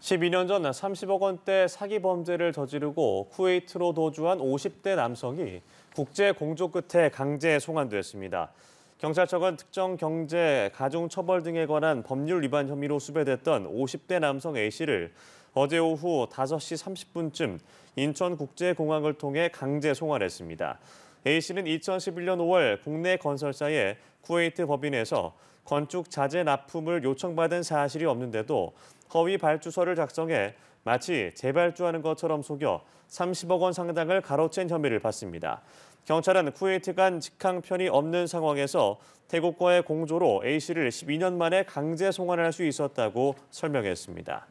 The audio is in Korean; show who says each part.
Speaker 1: 12년 전 30억 원대 사기 범죄를 저지르고 쿠웨이트로 도주한 50대 남성이 국제 공조 끝에 강제 송환됐습니다. 경찰청은 특정 경제, 가중처벌 등에 관한 법률 위반 혐의로 수배됐던 50대 남성 A씨를 어제 오후 5시 30분쯤 인천국제공항을 통해 강제 송환했습니다. A씨는 2011년 5월 국내 건설사의 쿠웨이트 법인에서 건축 자재 납품을 요청받은 사실이 없는데도 허위 발주서를 작성해 마치 재발주하는 것처럼 속여 30억 원 상당을 가로챈 혐의를 받습니다. 경찰은 쿠웨이트 간 직항편이 없는 상황에서 태국과의 공조로 A씨를 12년 만에 강제 송환할 수 있었다고 설명했습니다.